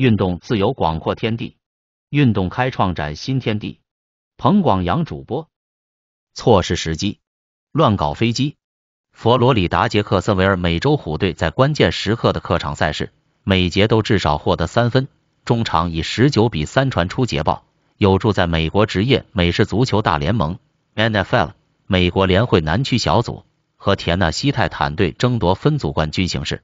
运动自由广阔天地，运动开创崭新天地。彭广阳主播错失时机，乱搞飞机。佛罗里达杰克森维尔美洲虎队在关键时刻的客场赛事，每节都至少获得三分，中场以十九比三传出捷报，有助在美国职业美式足球大联盟 （NFL） 美国联会南区小组和田纳西泰坦队争夺分组冠军形势。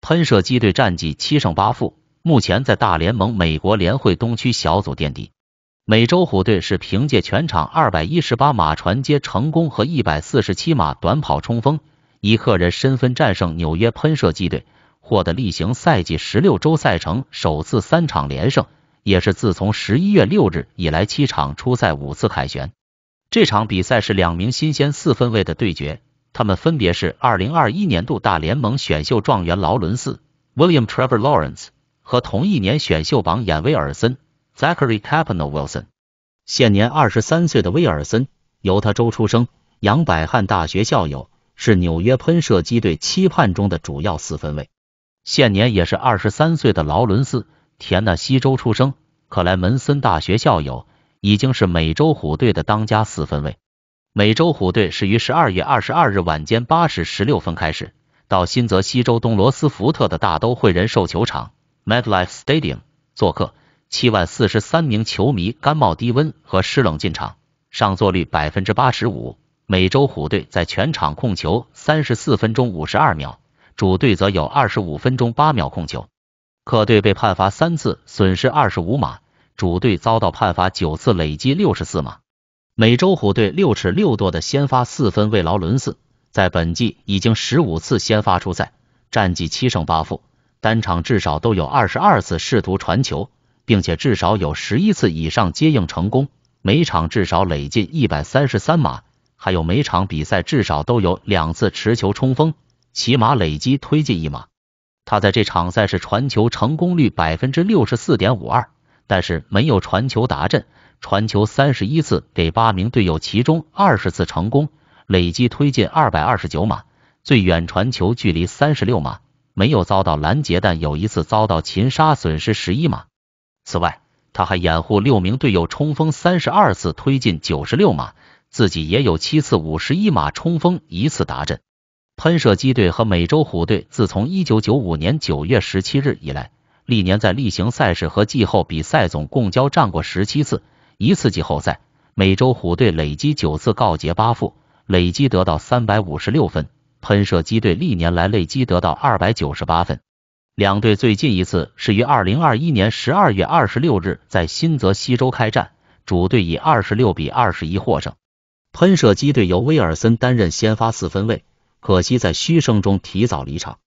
喷射机队战绩七胜八负。目前在大联盟美国联会东区小组垫底。美洲虎队是凭借全场二百一十八码传接成功和一百四十七码短跑冲锋，以个人身份战胜纽约喷射机队，获得例行赛季十六周赛程首次三场连胜，也是自从十一月六日以来七场初赛五次凯旋。这场比赛是两名新鲜四分卫的对决，他们分别是二零二一年度大联盟选秀状元劳伦斯 William Trevor Lawrence。和同一年选秀榜眼威尔森 （Zachary Capno Wilson），现年二十三岁的威尔森，由他州出生，杨百翰大学校友，是纽约喷射机队期盼中的主要四分卫。现年也是二十三岁的劳伦斯，田纳西州出生，克莱门森大学校友，已经是美洲虎队的当家四分卫。美洲虎队是于十二月二十二日晚间八时十六分开始，到新泽西州东罗斯福特的大都会人寿球场。m e d Life Stadium 做客，七万四十三名球迷甘冒低温和湿冷进场，上座率百分之八十五。美洲虎队在全场控球三十四分钟五十二秒，主队则有二十五分钟八秒控球。客队被判罚三次，损失二十五码，主队遭到判罚九次，累积六十四码。美洲虎队六尺六多的先发四分卫劳伦斯，在本季已经十五次先发出赛，战绩七胜八负。单场至少都有二十二次试图传球，并且至少有十一次以上接应成功，每场至少累进一百三十三码。还有每场比赛至少都有两次持球冲锋，起码累积推进一码。他在这场赛事传球成功率百分之六十四点五二，但是没有传球达阵，传球三十一次给八名队友，其中二十次成功，累计推进二百二十九码，最远传球距离三十六码。没有遭到拦截，但有一次遭到擒杀，损失十一码。此外，他还掩护六名队友冲锋三十二次，推进九十六码，自己也有七次五十一码冲锋，一次达阵。喷射机队和美洲虎队自从一九九五年九月十七日以来，历年在例行赛事和季后比赛总共交战过十七次，一次季后赛。美洲虎队累积九次告捷八负，累积得到三百五十六分。喷射机队历年来累计得到二百九十八分。两队最近一次是于二零二一年十二月二十六日在新泽西州开战，主队以二十六比二十一获胜。喷射机队由威尔森担任先发四分卫，可惜在嘘声中提早离场。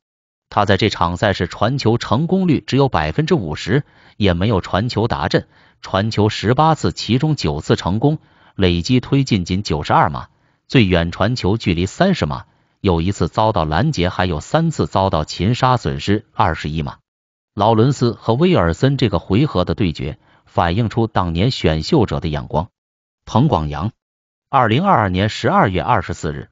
他在这场赛事传球成功率只有百分之五十，也没有传球达阵，传球十八次，其中九次成功，累计推进仅九十二码，最远传球距离三十码。有一次遭到拦截，还有三次遭到擒杀，损失二十一马。劳伦斯和威尔森这个回合的对决，反映出当年选秀者的眼光。彭广阳，二零二二年十二月二十四日。